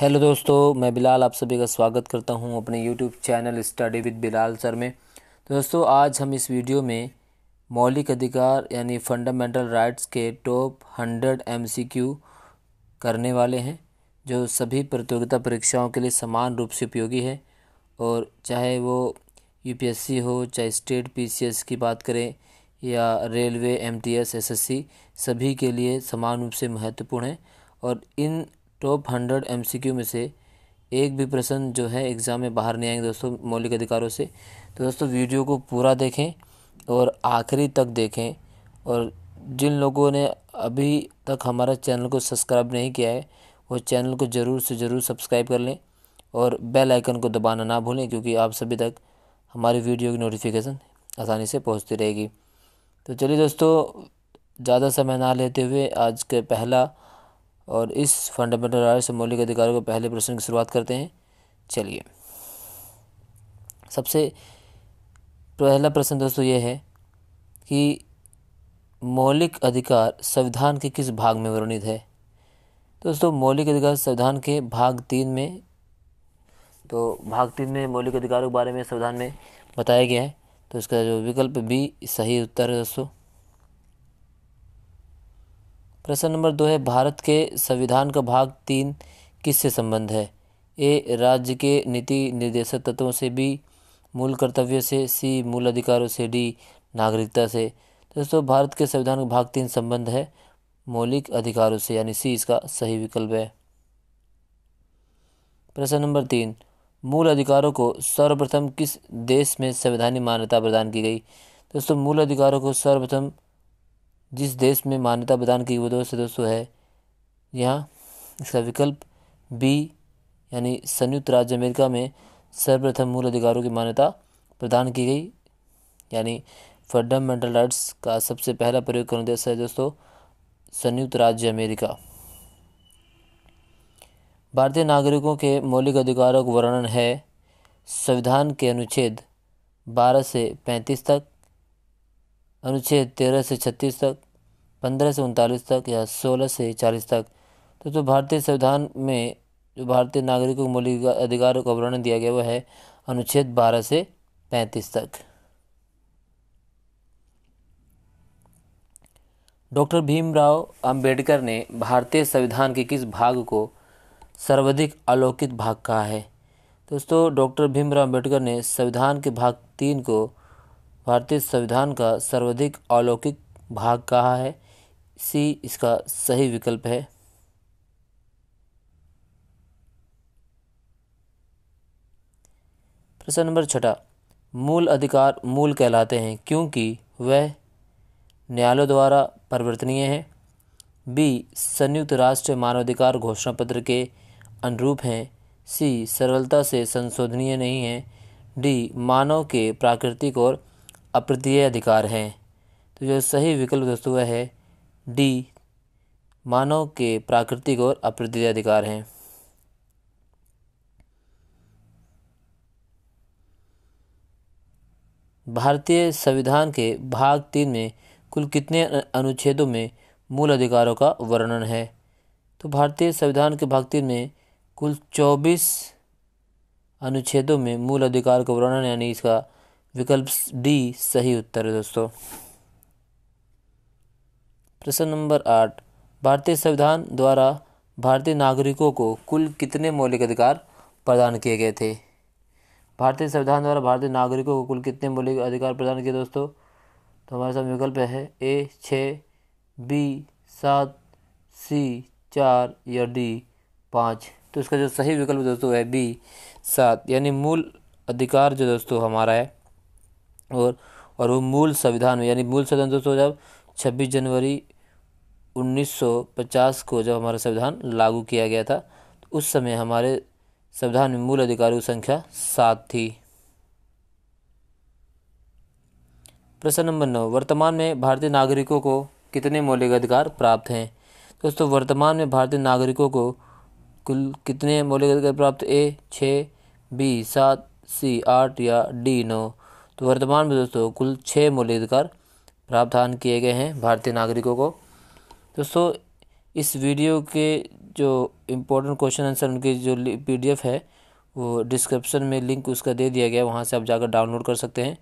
hello दोस्तों मैं बिलाल आप सभी का स्वागत करता हूं अपने YouTube channel study with Bilal sir में तो दोस्तों आज हम इस वीडियो में मौलिक अधिकार यानी फंडामेंटल राइट्स के टॉप हंड्रेड एमसीक्यू करने वाले हैं जो सभी प्रतियोगिता परीक्षाओं के लिए समान रूप से उपयोगी है और चाहे वो यूपीएससी हो चाहे स्टेट पी की बात करें या रेलवे एम टी सभी के लिए समान रूप से महत्वपूर्ण है और इन टॉप हंड्रेड एम में से एक भी प्रश्न जो है एग्ज़ाम में बाहर नहीं आएंगे दोस्तों मौलिक अधिकारों से तो दोस्तों वीडियो को पूरा देखें और आखिरी तक देखें और जिन लोगों ने अभी तक हमारा चैनल को सब्सक्राइब नहीं किया है वो चैनल को ज़रूर से ज़रूर सब्सक्राइब कर लें और बेल आइकन को दबाना ना भूलें क्योंकि आप सभी तक हमारी वीडियो की नोटिफिकेशन आसानी से पहुंचती रहेगी तो चलिए दोस्तों ज़्यादा समय ना लेते हुए आज के पहला और इस फंडामेंटल राइट्स और मौलिक अधिकारों के पहले प्रश्न की शुरुआत करते हैं चलिए सबसे पहला प्रश्न दोस्तों ये है कि मौलिक अधिकार संविधान के किस भाग में वर्णित है दोस्तों मौलिक अधिकार संविधान के भाग तीन में तो भाग तीन में मौलिक अधिकारों के बारे में संविधान में बताया गया है तो इसका जो विकल्प बी सही उत्तर है दोस्तों प्रश्न नंबर दो है भारत के संविधान का भाग तीन किससे संबंध है ए राज्य के नीति निर्देशक तत्वों से बी मूल कर्तव्य से सी मूल अधिकारों से डी नागरिकता से तो दोस्तों भारत के संविधान का भाग तीन संबंध है मौलिक अधिकारों से यानी सी इसका सही विकल्प है प्रश्न नंबर तीन मूल अधिकारों को सर्वप्रथम किस देश में संवैधानिक मान्यता प्रदान की गई दोस्तों मूल अधिकारों को सर्वप्रथम जिस देश में मान्यता प्रदान की वो से दोस्तों है यहाँ इसका विकल्प बी यानी संयुक्त राज्य अमेरिका में सर्वप्रथम मूल अधिकारों की मान्यता प्रदान की गई यानी फंडामेंटल राइट्स का सबसे पहला प्रयोग करने देश है दोस्तों संयुक्त राज्य अमेरिका भारतीय नागरिकों के मौलिक अधिकारों का वर्णन है संविधान के अनुच्छेद 12 से 35 तक अनुच्छेद 13 से 36 तक पंद्रह से उनतालीस तक या सोलह से चालीस तक तो जो भारतीय संविधान में जो भारतीय नागरिकों को मौलिक अधिकारों का वर्णन दिया गया वह है अनुच्छेद बारह से पैंतीस तक डॉक्टर भीमराव अंबेडकर ने भारतीय संविधान के किस भाग को सर्वाधिक अलौकिक भाग कहा है दोस्तों डॉक्टर भीमराव अंबेडकर ने संविधान के भाग तीन को भारतीय संविधान का सर्वाधिक अलौकिक भाग कहा है सी इसका सही विकल्प है प्रश्न नंबर छठा मूल अधिकार मूल कहलाते हैं क्योंकि वह न्यायालय द्वारा परिवर्तनीय हैं बी संयुक्त राष्ट्र मानवाधिकार घोषणा पत्र के अनुरूप हैं सी सरलता से संशोधनीय नहीं है डी मानव के प्राकृतिक और अप्रत्यय अधिकार हैं तो जो सही विकल्प दोस्तों वह है डी मानव के प्राकृतिक और अप्रतिय अधिकार हैं भारतीय संविधान के भाग तीन में कुल कितने अनुच्छेदों में मूल अधिकारों का वर्णन है तो भारतीय संविधान के भाग तीन में कुल चौबीस अनुच्छेदों में मूल अधिकार का वर्णन यानी इसका विकल्प डी सही उत्तर है दोस्तों प्रश्न नंबर आठ भारतीय संविधान द्वारा भारतीय नागरिकों को कुल कितने मौलिक अधिकार प्रदान किए गए थे भारतीय संविधान द्वारा भारतीय नागरिकों को कुल कितने मौलिक अधिकार प्रदान किए दोस्तों तो हमारे सामने विकल्प है ए छः बी सात सी चार या डी पाँच तो इसका जो सही विकल्प दोस्तों है बी सात यानी मूल अधिकार जो दोस्तों हमारा है और और वो मूल संविधान में यानी मूल संविधान दोस्तों जब छब्बीस जनवरी 1950 को जब हमारा संविधान लागू किया गया था तो उस समय हमारे संविधान में मूल अधिकारों की संख्या सात थी प्रश्न नंबर नौ वर्तमान में भारतीय नागरिकों को कितने मौलिक अधिकार प्राप्त हैं दोस्तों वर्तमान में भारतीय नागरिकों को कुल कितने मौलिक अधिकार प्राप्त ए छः बी सात सी आठ या डी नौ तो वर्तमान में दोस्तों कुल छः मौलिक अधिकार प्रावधान किए गए हैं भारतीय नागरिकों को दोस्तों इस वीडियो के जो इम्पोर्टेंट क्वेश्चन आंसर उनकी जो पीडीएफ है वो डिस्क्रिप्शन में लिंक उसका दे दिया गया वहाँ से आप जाकर डाउनलोड कर सकते हैं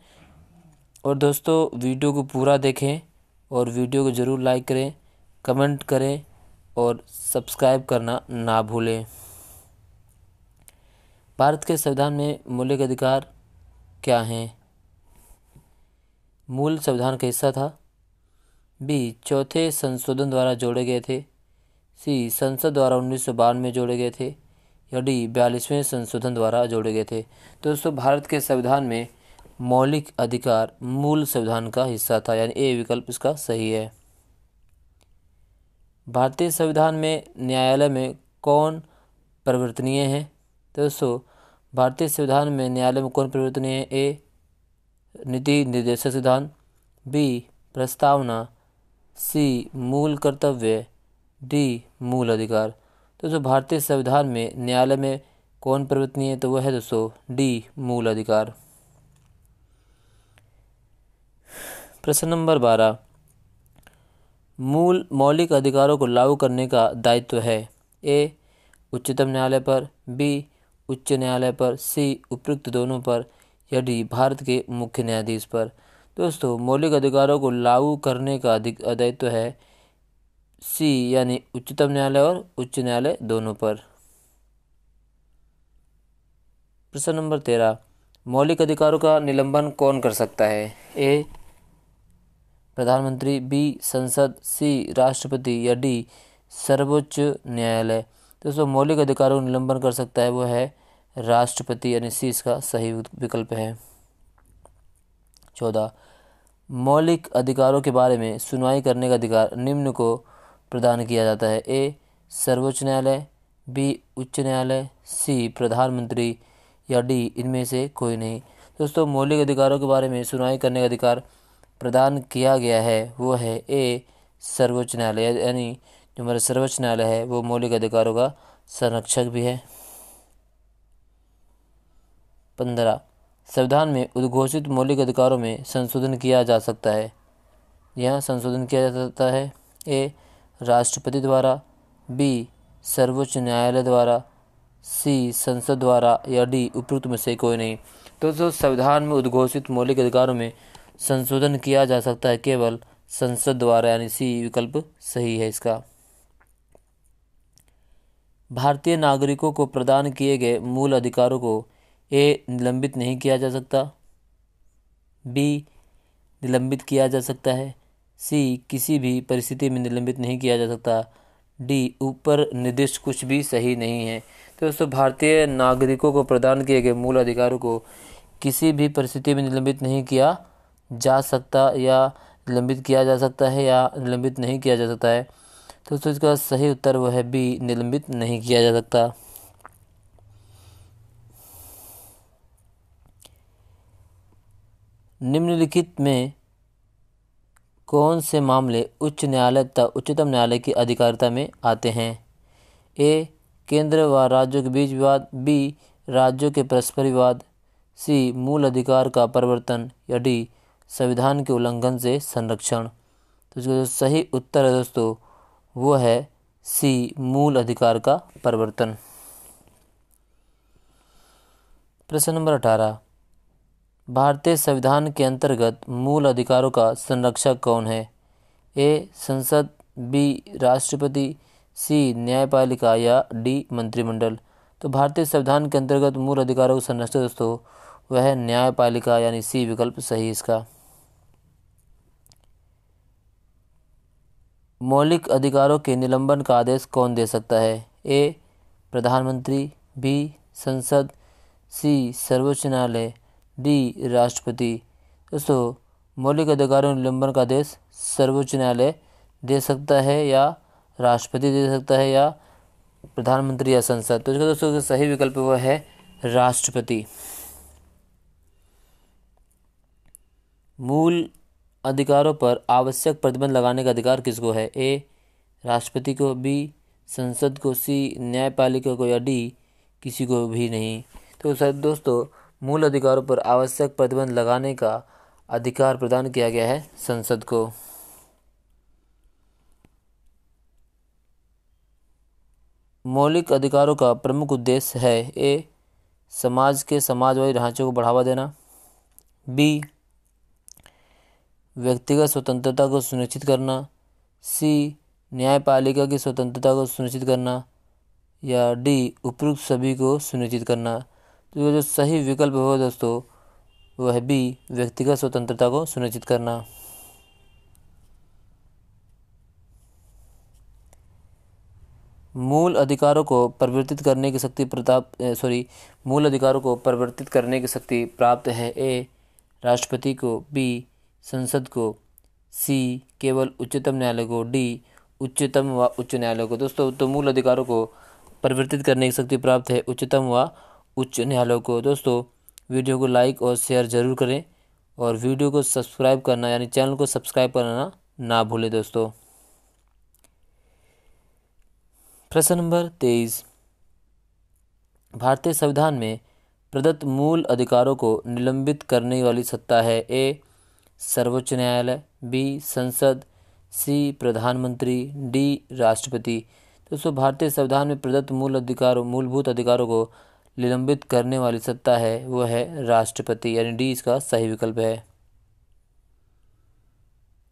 और दोस्तों वीडियो को पूरा देखें और वीडियो को ज़रूर लाइक करें कमेंट करें और सब्सक्राइब करना ना भूलें भारत के संविधान में मौलिक अधिकार क्या हैं मूल संविधान का हिस्सा था बी चौथे संशोधन द्वारा जोड़े गए थे सी संसद द्वारा उन्नीस में जोड़े गए थे या डी बयालीसवें संशोधन द्वारा जोड़े गए थे तो दोस्तों भारत के संविधान में मौलिक अधिकार मूल संविधान का हिस्सा था यानी ए विकल्प इसका सही है भारतीय संविधान में न्यायालय में कौन परिवर्तनीय है तो दोस्तों भारतीय संविधान में न्यायालय में कौन परिवर्तनीय है ए नीति निर्देशक सिद्धांत बी प्रस्तावना सी मूल कर्तव्य डी मूल अधिकार तो जो भारतीय संविधान में न्यायालय में कौन प्रवृत्ति है तो वह है दोस्तों डी मूल अधिकार प्रश्न नंबर बारह मूल मौलिक अधिकारों को लागू करने का दायित्व है ए उच्चतम न्यायालय पर बी उच्च न्यायालय पर सी उपयुक्त दोनों पर या डी भारत के मुख्य न्यायाधीश पर दोस्तों मौलिक अधिकारों को लागू करने का दायित्व है सी यानी उच्चतम न्यायालय और उच्च न्यायालय दोनों पर प्रश्न नंबर तेरह मौलिक अधिकारों का निलंबन कौन कर सकता है ए प्रधानमंत्री बी संसद सी राष्ट्रपति या डी सर्वोच्च न्यायालय दोस्तों मौलिक अधिकारों का निलंबन कर सकता है वो है राष्ट्रपति यानी सी इसका सही विकल्प है चौदह मौलिक अधिकारों के बारे में सुनवाई करने का अधिकार निम्न को प्रदान किया जाता है ए सर्वोच्च न्यायालय बी उच्च न्यायालय सी प्रधानमंत्री या डी इनमें से कोई नहीं दोस्तों मौलिक अधिकारों के बारे में सुनवाई करने का अधिकार प्रदान किया गया है वो है ए सर्वोच्च न्यायालय यानी जो हमारा सर्वोच्च न्यायालय है वो मौलिक अधिकारों का संरक्षक भी है पंद्रह संविधान में उद्घोषित मौलिक अधिकारों में संशोधन किया जा सकता है यहाँ संशोधन किया जा सकता है ए राष्ट्रपति द्वारा बी सर्वोच्च न्यायालय द्वारा सी संसद द्वारा या डी उपयुक्त में से कोई नहीं तो जो संविधान में उद्घोषित मौलिक अधिकारों में संशोधन किया जा सकता है केवल संसद द्वारा यानी सी विकल्प सही है इसका भारतीय नागरिकों को प्रदान किए गए मूल अधिकारों को ए निलंबित नहीं किया जा सकता बी निलंबित किया जा सकता है सी किसी भी परिस्थिति में निलंबित नहीं किया जा सकता डी ऊपर निर्दिष्ट कुछ भी सही नहीं है तो दोस्तों भारतीय नागरिकों को प्रदान किए गए मूल अधिकारों को किसी भी परिस्थिति में निलंबित नहीं किया जा सकता या निलंबित किया जा सकता है या निलंबित नहीं किया जा सकता है तो दोस्तों इसका सही उत्तर वह है बी निलंबित नहीं किया जा सकता निम्नलिखित में कौन से मामले उच्च न्यायालय तथा उच्चतम न्यायालय की अधिकारिता में आते हैं ए केंद्र व राज्यों के बीच विवाद बी राज्यों के परस्पर विवाद सी मूल अधिकार का परिवर्तन या डी संविधान के उल्लंघन से संरक्षण तो इसका जो सही उत्तर है दोस्तों वो है सी मूल अधिकार का परिवर्तन प्रश्न नंबर अठारह भारतीय संविधान के अंतर्गत मूल अधिकारों का संरक्षक कौन है ए संसद बी राष्ट्रपति सी न्यायपालिका या डी मंत्रिमंडल तो भारतीय संविधान के अंतर्गत मूल अधिकारों का संरक्षक दोस्तों वह न्यायपालिका यानी सी विकल्प सही इसका मौलिक अधिकारों के निलंबन का आदेश कौन दे सकता है ए प्रधानमंत्री बी संसद सी सर्वोच्च न्यायालय डी राष्ट्रपति दोस्तों मौलिक अधिकारों निलंबन का आदेश सर्वोच्च न्यायालय दे सकता है या राष्ट्रपति दे सकता है या प्रधानमंत्री या संसद तो इसका दोस्तों सही विकल्प वह है राष्ट्रपति मूल अधिकारों पर आवश्यक प्रतिबंध लगाने का अधिकार किसको है ए राष्ट्रपति को बी संसद को सी न्यायपालिका को या डी किसी को भी नहीं तो सर दोस्तों मूल अधिकारों पर आवश्यक प्रतिबंध लगाने का अधिकार प्रदान किया गया है संसद को मौलिक अधिकारों का प्रमुख उद्देश्य है ए समाज के समाजवादी ढांचे को बढ़ावा देना बी व्यक्तिगत स्वतंत्रता को सुनिश्चित करना सी न्यायपालिका की स्वतंत्रता को सुनिश्चित करना या डी उपयुक्त सभी को सुनिश्चित करना तो ये जो सही विकल्प हो दोस्तों वह है बी व्यक्तिगत स्वतंत्रता को सुनिश्चित करना मूल अधिकारों को परिवर्तित करने की शक्ति प्रताप सॉरी मूल अधिकारों को परिवर्तित करने की शक्ति प्राप्त है ए राष्ट्रपति को बी संसद को सी केवल उच्चतम न्यायालय को डी उच्चतम व उच्च न्यायालय को दोस्तों तो मूल अधिकारों को परिवर्तित करने की शक्ति प्राप्त है उच्चतम व उच्च न्यायालय को दोस्तों वीडियो को लाइक और शेयर ज़रूर करें और वीडियो को सब्सक्राइब करना यानी चैनल को सब्सक्राइब करना ना भूलें दोस्तों प्रश्न नंबर तेईस भारतीय संविधान में प्रदत्त मूल अधिकारों को निलंबित करने वाली सत्ता है ए सर्वोच्च न्यायालय बी संसद सी प्रधानमंत्री डी राष्ट्रपति दोस्तों भारतीय संविधान में प्रदत्त मूल अधिकारों मूलभूत अधिकारों को निलंबित करने वाली सत्ता है वह है राष्ट्रपति यानी डी इसका सही विकल्प है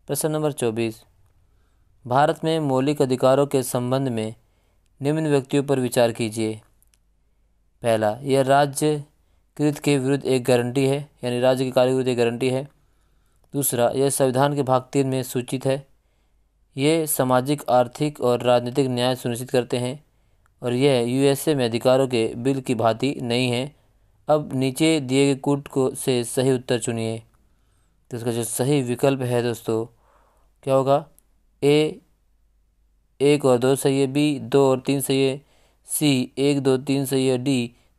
प्रश्न नंबर चौबीस भारत में मौलिक अधिकारों के संबंध में निम्न व्यक्तियों पर विचार कीजिए पहला यह राज्य कृत के विरुद्ध एक गारंटी है यानी राज्य के कार्य विरुद्ध एक गारंटी है दूसरा यह संविधान के भाग तीन में सूचित है ये सामाजिक आर्थिक और राजनीतिक न्याय सुनिश्चित करते हैं और यह यूएसए में अधिकारों के बिल की भांति नहीं है अब नीचे दिए गए कूट को से सही उत्तर चुनिए तो इसका जो सही विकल्प है दोस्तों क्या होगा ए एक और दो सही है बी दो और तीन सही है सी एक दो तीन सही है डी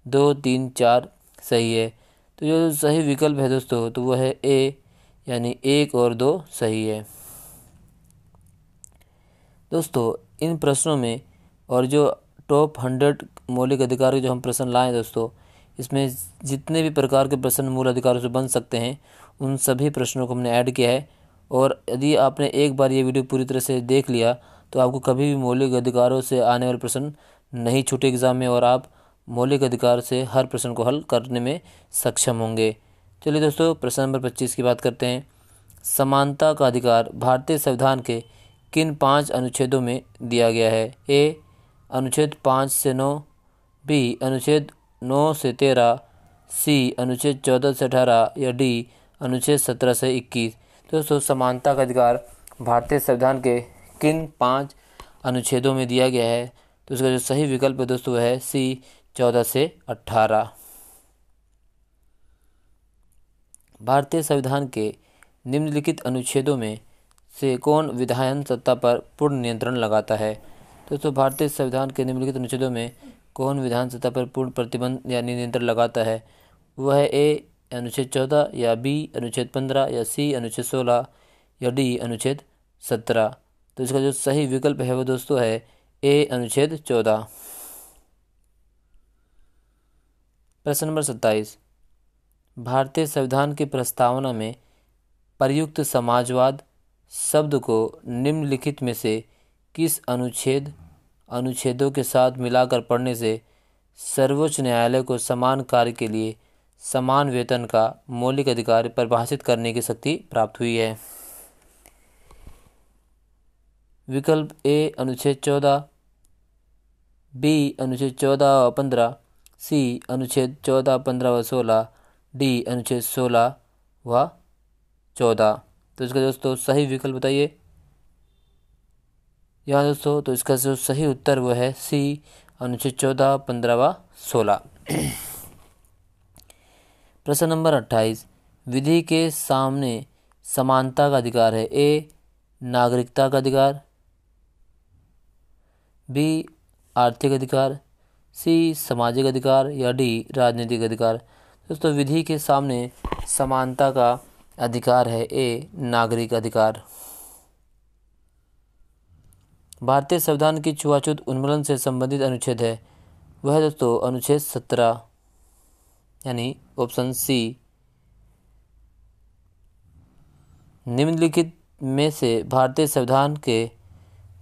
दो तीन चार सही है तो जो सही विकल्प है दोस्तों तो वो है ए यानी एक और दो सही है दोस्तों इन प्रश्नों में और जो टॉप हंड्रेड मौलिक अधिकार के जो हम प्रश्न लाएँ दोस्तों इसमें जितने भी प्रकार के प्रश्न मूल अधिकारों से बन सकते हैं उन सभी प्रश्नों को हमने ऐड किया है और यदि आपने एक बार ये वीडियो पूरी तरह से देख लिया तो आपको कभी भी मौलिक अधिकारों से आने वाले प्रश्न नहीं छूटे एग्ज़ाम में और आप मौलिक अधिकार से हर प्रश्न को हल करने में सक्षम होंगे चलिए दोस्तों प्रश्न नंबर पच्चीस की बात करते हैं समानता का अधिकार भारतीय संविधान के किन पांच अनुच्छेदों में दिया गया है ए अनुच्छेद पाँच से नौ बी अनुच्छेद नौ से तेरह सी अनुच्छेद चौदह से अठारह या डी अनुच्छेद सत्रह से इक्कीस दोस्तों समानता का अधिकार भारतीय संविधान के किन पाँच अनुच्छेदों में दिया गया है तो उसका जो सही विकल्प है दोस्तों वह है सी चौदह से अट्ठारह भारतीय संविधान के निम्नलिखित अनुच्छेदों में से कौन विधायन सत्ता पर पूर्ण नियंत्रण लगाता है दोस्तों तो भारतीय संविधान के निम्नलिखित अनुच्छेदों में कौन विधान सत्ता पर पूर्ण प्रतिबंध या नियंत्रण लगाता है वह है ए अनुच्छेद चौदह या बी अनुच्छेद पंद्रह या सी अनुच्छेद सोलह या डी अनुच्छेद सत्रह तो इसका जो सही विकल्प है वो दोस्तों है ए अनुच्छेद चौदह प्रश्न नंबर सत्ताईस भारतीय संविधान की प्रस्तावना में प्रयुक्त समाजवाद शब्द को निम्नलिखित में से किस अनुच्छेद अनुच्छेदों के साथ मिलाकर पढ़ने से सर्वोच्च न्यायालय को समान कार्य के लिए समान वेतन का मौलिक अधिकार परिभाषित करने की शक्ति प्राप्त हुई है विकल्प ए अनुच्छेद चौदह बी अनुच्छेद चौदह व पंद्रह सी अनुच्छेद चौदह पंद्रह व सोलह डी अनुच्छेद सोलह व चौदह तो इसका दोस्तों सही विकल्प बताइए यहाँ दोस्तों तो इसका जो सही उत्तर वो है सी अनुच्छेद चौदह पंद्रह व सोलह प्रश्न नंबर अट्ठाईस विधि के सामने समानता का अधिकार है ए नागरिकता का अधिकार बी आर्थिक अधिकार सी सामाजिक अधिकार या डी राजनीतिक अधिकार दोस्तों विधि के सामने समानता का अधिकार है ए नागरिक अधिकार भारतीय संविधान की छुआछूत उन्मूलन से संबंधित अनुच्छेद है वह दोस्तों अनुच्छेद सत्रह यानी ऑप्शन सी निम्नलिखित में से भारतीय संविधान के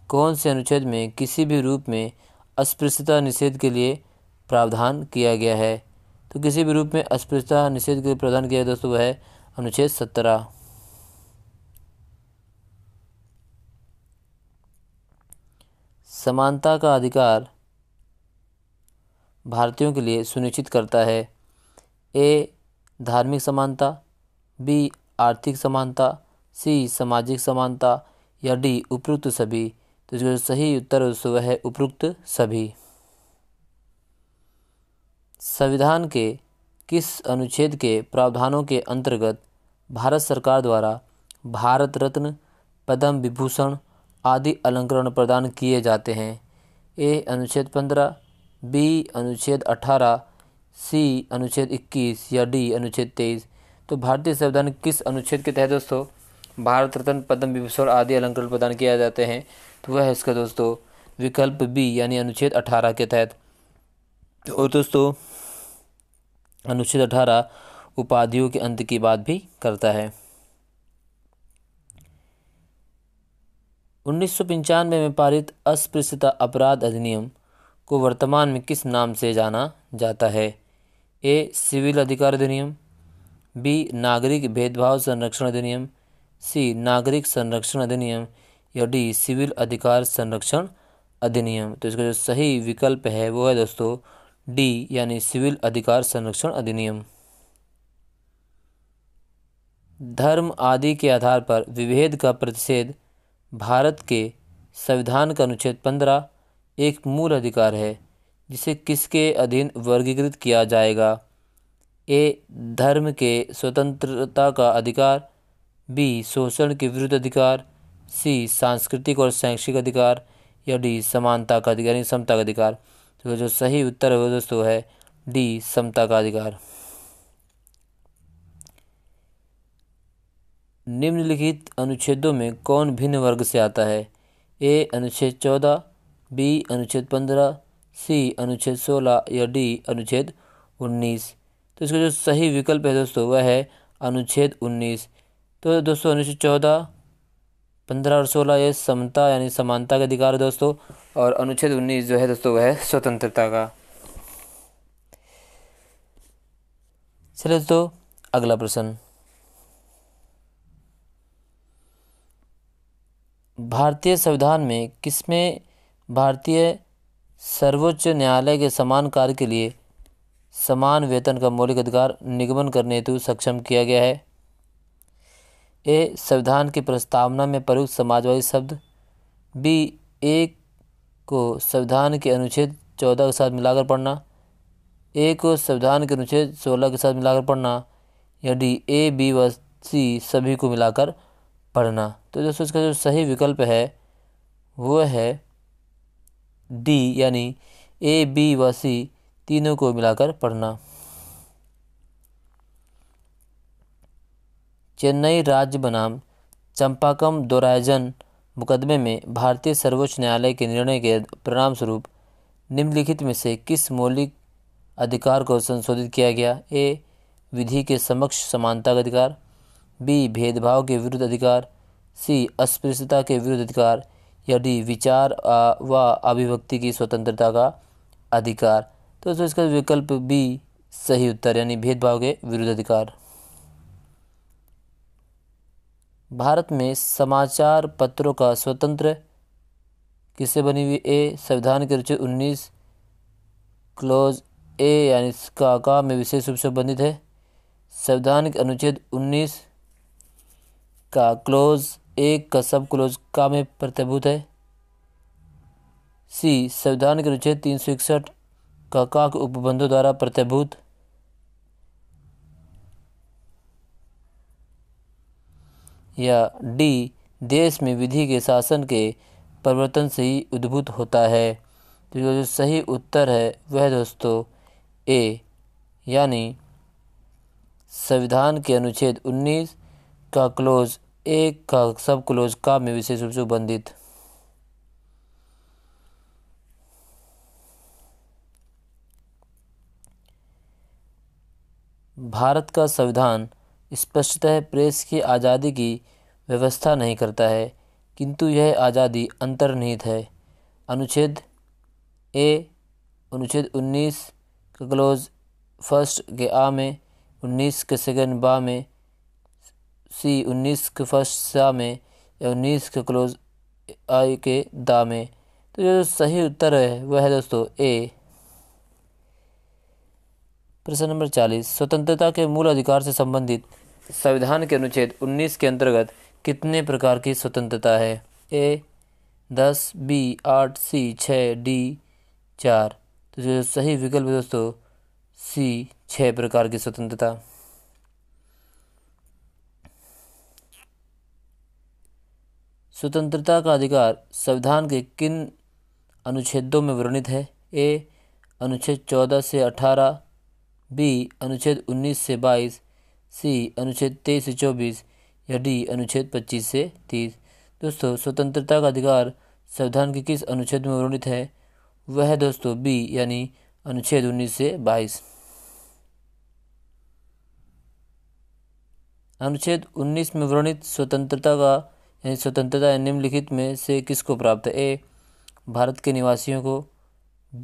कौन से अनुच्छेद में किसी भी रूप में अस्पृश्यता निषेध के लिए प्रावधान किया गया है तो किसी भी रूप में अस्पृश्यता निषेध के लिए प्रावधान किया गया दोस्तों वह अनुच्छेद सत्रह समानता का अधिकार भारतीयों के लिए सुनिश्चित करता है ए धार्मिक समानता बी आर्थिक समानता सी सामाजिक समानता या डी उपयुक्त सभी तो इसका जो सही उत्तर वह है उपयुक्त सभी संविधान के किस अनुच्छेद के प्रावधानों के अंतर्गत भारत सरकार द्वारा भारत रत्न पद्म विभूषण आदि अलंकरण प्रदान किए जाते हैं ए अनुच्छेद पंद्रह बी अनुच्छेद अठारह सी अनुच्छेद इक्कीस या डी अनुच्छेद तेईस तो भारतीय संविधान किस अनुच्छेद के तहत दोस्तों भारत रत्न पद्म विभूषण आदि अलंकरण प्रदान किए जाते हैं तो वह है इसका दोस्तों विकल्प बी यानी अनुच्छेद अठारह के तहत और तो दोस्तों अनुच्छेद अठारह उपाधियों के अंत की बात भी करता है उन्नीस में पारित अस्पृश्यता अपराध अधिनियम को वर्तमान में किस नाम से जाना जाता है ए सिविल अधिकार अधिनियम बी नागरिक भेदभाव संरक्षण अधिनियम सी नागरिक संरक्षण अधिनियम या डी सिविल अधिकार संरक्षण अधिनियम तो इसका जो सही विकल्प है वो है दोस्तों डी यानी सिविल अधिकार संरक्षण अधिनियम धर्म आदि के आधार पर विभेद का प्रतिषेध भारत के संविधान का अनुच्छेद पंद्रह एक मूल अधिकार है जिसे किसके अधीन वर्गीकृत किया जाएगा ए धर्म के स्वतंत्रता का अधिकार बी शोषण के विरुद्ध अधिकार सी सांस्कृतिक और शैक्षिक अधिकार या डी समानता का अधिकार यानी समता का अधिकार तो जो सही उत्तर है वो दोस्तों है डी समता का अधिकार निम्नलिखित अनुच्छेदों में कौन भिन्न वर्ग से आता है ए अनुच्छेद चौदह बी अनुच्छेद पंद्रह सी अनुच्छेद सोलह या डी अनुच्छेद उन्नीस तो इसका जो सही विकल्प है दोस्तों वह है अनुच्छेद उन्नीस तो दोस्तों अनुच्छेद चौदह पंद्रह और सोलह ये समता यानी समानता का अधिकार है दोस्तों और अनुच्छेद उन्नीस जो है दोस्तों वह है स्वतंत्रता का चलिए दोस्तों अगला प्रश्न भारतीय संविधान में किसमें भारतीय सर्वोच्च न्यायालय के समान कार्य के लिए समान वेतन का मौलिक अधिकार निगमन करने हेतु सक्षम किया गया है ए संविधान की प्रस्तावना में प्रयुक्त समाजवादी शब्द बी एक को संविधान के अनुच्छेद चौदह के साथ मिलाकर पढ़ना ए को संविधान के अनुच्छेद सोलह के साथ मिलाकर पढ़ना या डी ए बी व सी सभी को मिलाकर पढ़ना तो दोस्तों इसका जो सही विकल्प है वो है डी यानी ए बी व सी तीनों को मिलाकर पढ़ना चेन्नई राज्य बनाम चंपाकम दोराजन मुकदमे में भारतीय सर्वोच्च न्यायालय के निर्णय के परिणाम स्वरूप निम्नलिखित में से किस मौलिक अधिकार को संशोधित किया गया ए विधि के समक्ष समानता का अधिकार बी भेदभाव के विरुद्ध अधिकार सी अस्पृश्यता के विरुद्ध अधिकार या डी विचार व अभिव्यक्ति की स्वतंत्रता का अधिकार तो दोस्तों इसका विकल्प बी सही उत्तर यानी भेदभाव के विरुद्ध अधिकार भारत में समाचार पत्रों का स्वतंत्र किससे बनी हुई ए संविधान के रुचि उन्नीस क्लोज ए यानी इसका का में विशेष रूप से संबंधित है संविधान के अनुच्छेद उन्नीस का क्लोज एक का सब क्लोज का में प्रतिभूत है सी संविधान के अनुच्छेद तीन सौ इकसठ का काक उपबंधों द्वारा प्रतिभूत या डी देश में विधि के शासन के परिवर्तन से ही उद्भूत होता है तो जो सही उत्तर है वह दोस्तों ए यानी संविधान के अनुच्छेद 19 का क्लोज एक सब क्लोज का में विशेष रूप से बंधित भारत का संविधान स्पष्टतः प्रेस की आज़ादी की व्यवस्था नहीं करता है किंतु यह आज़ादी अंतर्निहित है अनुच्छेद ए अनुच्छेद 19 के क्लोज फर्स्ट के आ में 19 के सेकंड बा में सी उन्नीस के फर्स्ट सा में या उन्नीस के क्लोज आई के दा में तो जो सही उत्तर है वह है दोस्तों ए प्रश्न नंबर चालीस स्वतंत्रता के मूल अधिकार से संबंधित संविधान के अनुच्छेद उन्नीस के अंतर्गत कितने प्रकार की स्वतंत्रता है ए दस बी आठ सी छ डी चार तो जो सही विकल्प दोस्तों सी छः प्रकार की स्वतंत्रता स्वतंत्रता का अधिकार संविधान के किन अनुच्छेदों में वर्णित है ए अनुच्छेद चौदह से अठारह बी अनुच्छेद उन्नीस से बाईस सी अनुच्छेद तेईस से चौबीस या डी अनुच्छेद पच्चीस से तीस दोस्तों स्वतंत्रता का अधिकार संविधान के किस अनुच्छेद में वर्णित है वह है दोस्तों बी यानी अनुच्छेद उन्नीस से बाईस अनुच्छेद उन्नीस में वर्णित स्वतंत्रता का स्वतंत्रता निम्नलिखित में से किसको प्राप्त है ए भारत के निवासियों को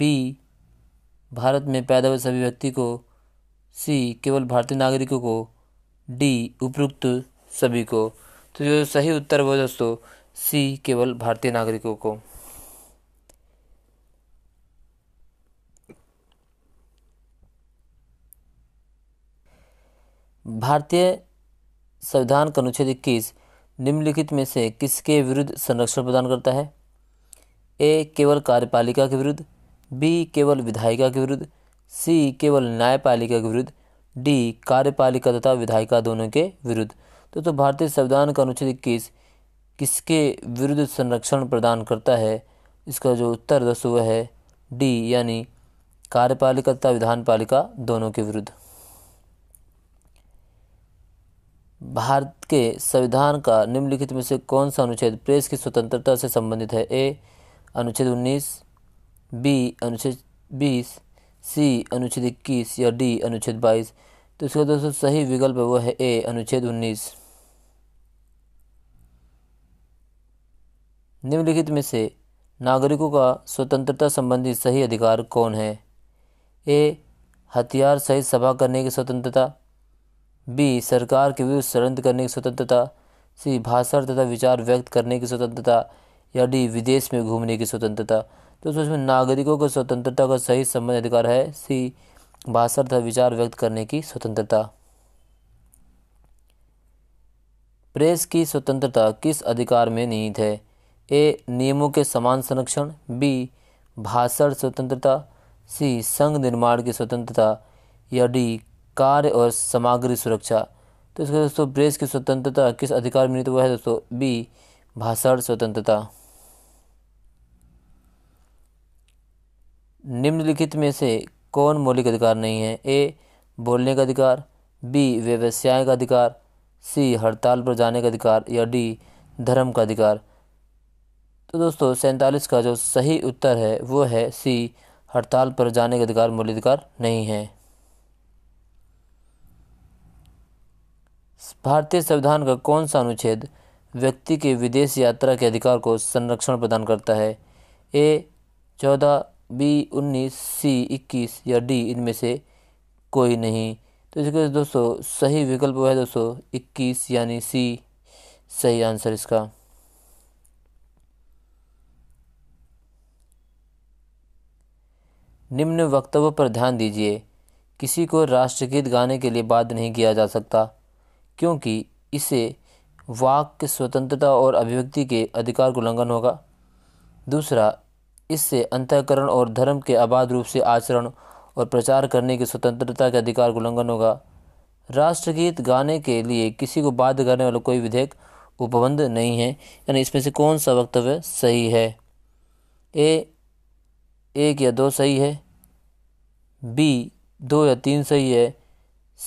बी भारत में पैदा हुए सभी व्यक्ति को सी केवल भारतीय नागरिकों को डी उपयुक्त सभी को तो जो सही उत्तर वो दोस्तों सी केवल भारतीय नागरिकों को भारतीय संविधान का अनुच्छेद इक्कीस निम्नलिखित में से किसके विरुद्ध संरक्षण प्रदान करता है ए केवल कार्यपालिका के विरुद्ध बी केवल विधायिका के विरुद्ध सी केवल न्यायपालिका के विरुद्ध डी कार्यपालिका तथा विधायिका दोनों के विरुद्ध तो तो भारतीय संविधान का अनुच्छेद इक्कीस किसके विरुद्ध संरक्षण प्रदान करता है इसका जो उत्तर दस वह है डी यानी कार्यपालिका तथा विधान पालिका दोनों के विरुद्ध भारत के संविधान का निम्नलिखित में से कौन सा अनुच्छेद प्रेस की स्वतंत्रता से संबंधित है ए अनुच्छेद 19 बी अनुच्छेद 20 सी अनुच्छेद 21 या डी अनुच्छेद 22 तो इसका दोस्तों सही विकल्प वो है ए अनुच्छेद 19 निम्नलिखित में से नागरिकों का स्वतंत्रता संबंधी सही अधिकार कौन है ए हथियार सहित सभा करने की स्वतंत्रता बी सरकार के विरुद्ध षडयंत्र करने की स्वतंत्रता सी भाषण तथा विचार व्यक्त करने की स्वतंत्रता या डी विदेश में घूमने की स्वतंत्रता तो इसमें नागरिकों को स्वतंत्रता का सही संबंध अधिकार है सी भाषण तथा विचार व्यक्त करने की स्वतंत्रता प्रेस की स्वतंत्रता किस अधिकार में निहित है ए नियमों के समान संरक्षण बी भाषण स्वतंत्रता सी संघ निर्माण की स्वतंत्रता या डी कार्य और सामग्री सुरक्षा तो इसके दोस्तों प्रेस की स्वतंत्रता किस अधिकार में तो वह है दोस्तों बी भाषण स्वतंत्रता निम्नलिखित में से कौन मौलिक अधिकार नहीं है ए बोलने का अधिकार बी व्यवसाय का अधिकार सी हड़ताल पर जाने का अधिकार या डी धर्म का अधिकार तो दोस्तों सैंतालीस का जो सही उत्तर है वो है सी हड़ताल पर जाने का अधिकार मौलिक अधिकार नहीं है भारतीय संविधान का कौन सा अनुच्छेद व्यक्ति के विदेश यात्रा के अधिकार को संरक्षण प्रदान करता है ए चौदह बी उन्नीस सी इक्कीस या डी इनमें से कोई नहीं तो इसके दोस्तों सही विकल्प है दोस्तों इक्कीस यानी सी सही आंसर इसका निम्न वक्तव्यों पर ध्यान दीजिए किसी को राष्ट्रगीत गाने के लिए बाध्य नहीं किया जा सकता क्योंकि इससे वाक के स्वतंत्रता और अभिव्यक्ति के अधिकार का उल्लंघन होगा दूसरा इससे अंतकरण और धर्म के आबाद रूप से आचरण और प्रचार करने की स्वतंत्रता के अधिकार का उल्लंघन होगा राष्ट्रगीत गाने के लिए किसी को बाध्य करने वाला कोई विधेयक उपबंध नहीं है यानी इसमें से कौन सा वक्तव्य सही है ए एक या दो सही है बी दो या तीन सही है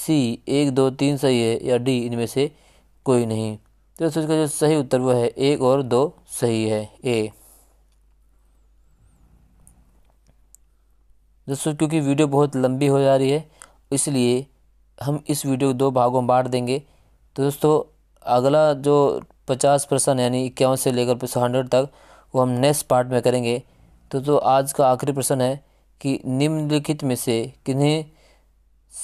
सी एक दो तीन सही है या डी इनमें से कोई नहीं तो इसका जो सही उत्तर वह है एक और दो सही है ए दोस्तों क्योंकि वीडियो बहुत लंबी हो जा रही है इसलिए हम इस वीडियो को दो भागों में बांट देंगे तो दोस्तों अगला जो पचास प्रश्न यानी इक्यावन से लेकर हंड्रेड तक वो हम नेक्स्ट पार्ट में करेंगे तो तो आज का आखिरी प्रश्न है कि निम्नलिखित में से किन्हीं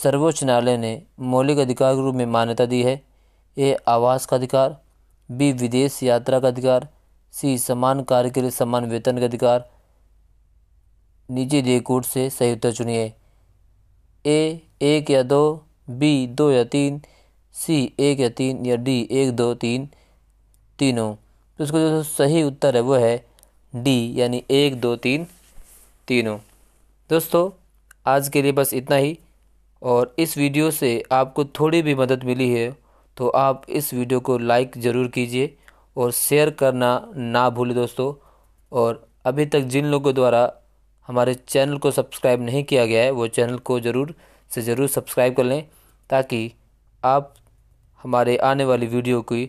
सर्वोच्च न्यायालय ने मौलिक अधिकार के रूप में मान्यता दी है ए आवास का अधिकार बी विदेश यात्रा का अधिकार सी समान कार्य के लिए समान वेतन का अधिकार निजी देकूट से सही उत्तर चुनिए ए एक या दो बी दो या तीन सी एक या तीन या डी एक दो तीन तीनों तो इसका जो सही उत्तर है वो है डी यानी एक दो तीन तीनों दोस्तों आज के लिए बस इतना ही और इस वीडियो से आपको थोड़ी भी मदद मिली है तो आप इस वीडियो को लाइक ज़रूर कीजिए और शेयर करना ना भूलें दोस्तों और अभी तक जिन लोगों द्वारा हमारे चैनल को सब्सक्राइब नहीं किया गया है वो चैनल को ज़रूर से ज़रूर सब्सक्राइब कर लें ताकि आप हमारे आने वाली वीडियो की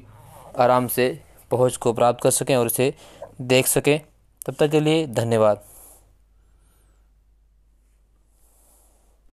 आराम से पहुंच को प्राप्त कर सकें और इसे देख सकें तब तक के लिए धन्यवाद